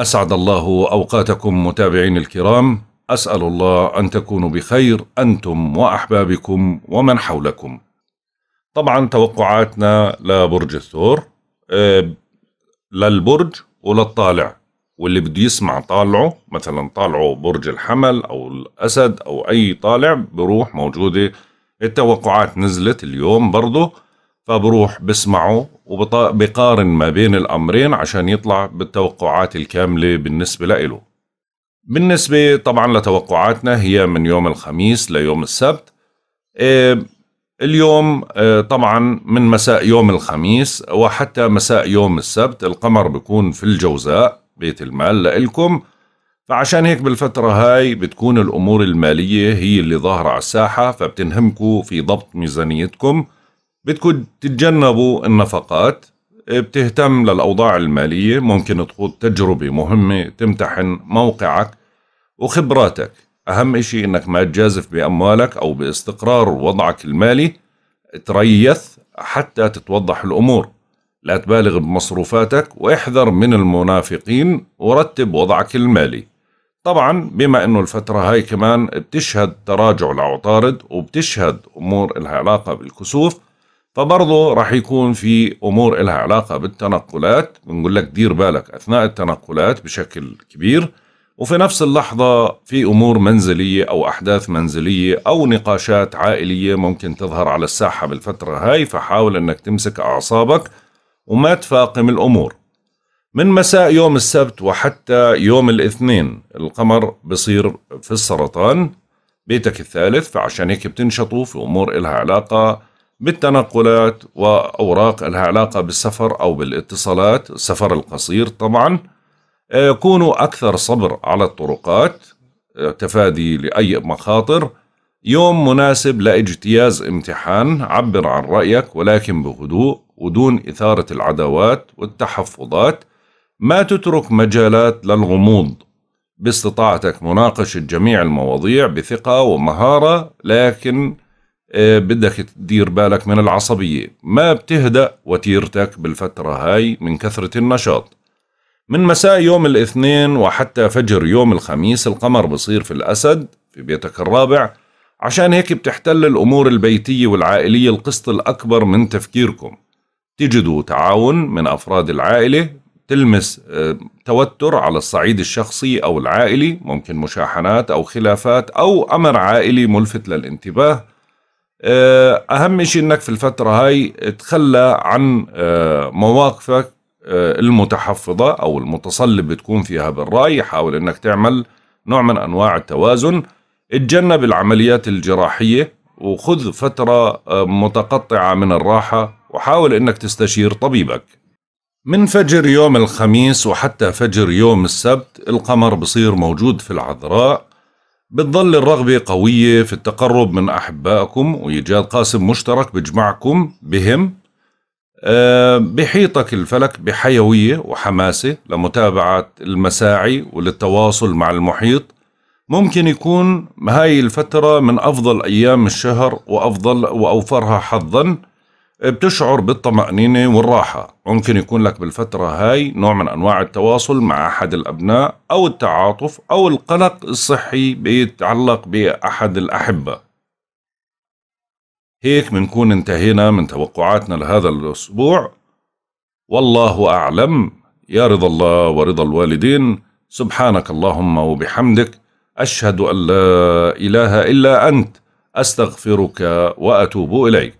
أسعد الله أوقاتكم متابعين الكرام أسأل الله أن تكونوا بخير أنتم وأحبابكم ومن حولكم طبعا توقعاتنا لبرج الثور آه، للبرج وللطالع واللي بده يسمع طالعه مثلا طالعه برج الحمل أو الأسد أو أي طالع بروح موجودة التوقعات نزلت اليوم برضه فبروح بسمعه وبقارن ما بين الأمرين عشان يطلع بالتوقعات الكاملة بالنسبة لإله بالنسبة طبعا لتوقعاتنا هي من يوم الخميس ليوم السبت آه، اليوم آه، طبعا من مساء يوم الخميس وحتى مساء يوم السبت القمر بيكون في الجوزاء بيت المال لإلكم فعشان هيك بالفترة هاي بتكون الأمور المالية هي اللي ظاهرة على الساحة فبتنهمكوا في ضبط ميزانيتكم بدكم تتجنبوا النفقات بتهتم للأوضاع المالية ممكن تخوض تجربة مهمة تمتحن موقعك وخبراتك أهم إشي إنك ما تجازف بأموالك أو باستقرار وضعك المالي تريث حتى تتوضح الأمور لا تبالغ بمصروفاتك واحذر من المنافقين ورتب وضعك المالي طبعا بما انه الفترة هاي كمان بتشهد تراجع العطارد وبتشهد امور لها علاقة بالكسوف فبرضه راح يكون في امور لها علاقه بالتنقلات بنقول لك دير بالك اثناء التنقلات بشكل كبير وفي نفس اللحظه في امور منزليه او احداث منزليه او نقاشات عائليه ممكن تظهر على الساحه بالفتره هاي فحاول انك تمسك اعصابك وما تفاقم الامور من مساء يوم السبت وحتى يوم الاثنين القمر بصير في السرطان بيتك الثالث فعشان هيك بتنشطوا في امور لها علاقه بالتنقلات وأوراق لها علاقة بالسفر أو بالاتصالات السفر القصير طبعا آه، كونوا أكثر صبر على الطرقات آه، تفادي لأي مخاطر يوم مناسب لاجتياز امتحان عبر عن رأيك ولكن بهدوء ودون إثارة العداوات والتحفظات ما تترك مجالات للغموض باستطاعتك مناقشة جميع المواضيع بثقة ومهارة لكن إيه، بدك تدير بالك من العصبية ما بتهدأ وتيرتك بالفترة هاي من كثرة النشاط من مساء يوم الاثنين وحتى فجر يوم الخميس القمر بصير في الأسد في بيتك الرابع عشان هيك بتحتل الأمور البيتية والعائلية القسط الأكبر من تفكيركم تجدوا تعاون من أفراد العائلة تلمس إيه، توتر على الصعيد الشخصي أو العائلي ممكن مشاحنات أو خلافات أو أمر عائلي ملفت للانتباه آه، اهم شيء انك في الفتره هاي تخلى عن آه، مواقفك آه، المتحفظه او المتصلب بتكون فيها بالراي حاول انك تعمل نوع من انواع التوازن اتجنب العمليات الجراحيه وخذ فتره متقطعه من الراحه وحاول انك تستشير طبيبك من فجر يوم الخميس وحتى فجر يوم السبت القمر بصير موجود في العذراء بتظل الرغبة قوية في التقرب من أحبائكم وإيجاد قاسم مشترك بجمعكم بهم آه، بحيطك الفلك بحيوية وحماسة لمتابعة المساعي وللتواصل مع المحيط ممكن يكون هاي الفترة من أفضل أيام الشهر وأفضل وأوفرها حظاً بتشعر بالطمأنينة والراحة ممكن يكون لك بالفترة هاي نوع من أنواع التواصل مع أحد الأبناء أو التعاطف أو القلق الصحي بيتعلق بأحد الأحبة هيك منكون انتهينا من توقعاتنا لهذا الأسبوع والله أعلم يا رضا الله ورضا الوالدين سبحانك اللهم وبحمدك أشهد أن لا إله إلا أنت أستغفرك وأتوب إليك